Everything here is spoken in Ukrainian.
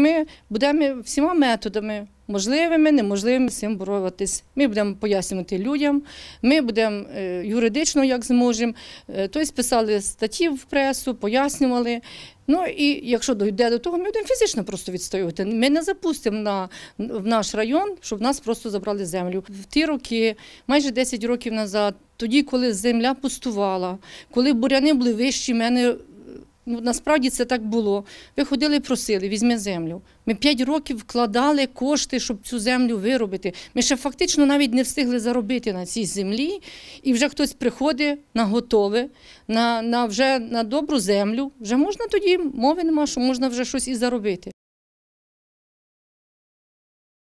Ми будемо всіма методами, можливими, неможливими з цим боротися. Ми будемо пояснювати людям, ми будемо е, юридично, як зможемо. Е, тобто писали статті в пресу, пояснювали. Ну і якщо дійде до того, ми будемо фізично просто відстоювати. Ми не запустимо на, в наш район, щоб нас просто забрали землю. В ті роки, майже 10 років назад, тоді, коли земля пустувала, коли буряни були вищі, мене ну, насправді це так було. Ви ходили, і просили, візьми землю. Ми п'ять років вкладали кошти, щоб цю землю виробити. Ми ще фактично навіть не встигли заробити на цій землі, і вже хтось приходить на готове, на на вже на добру землю. Вже можна тоді, мови нема, що можна вже щось і заробити.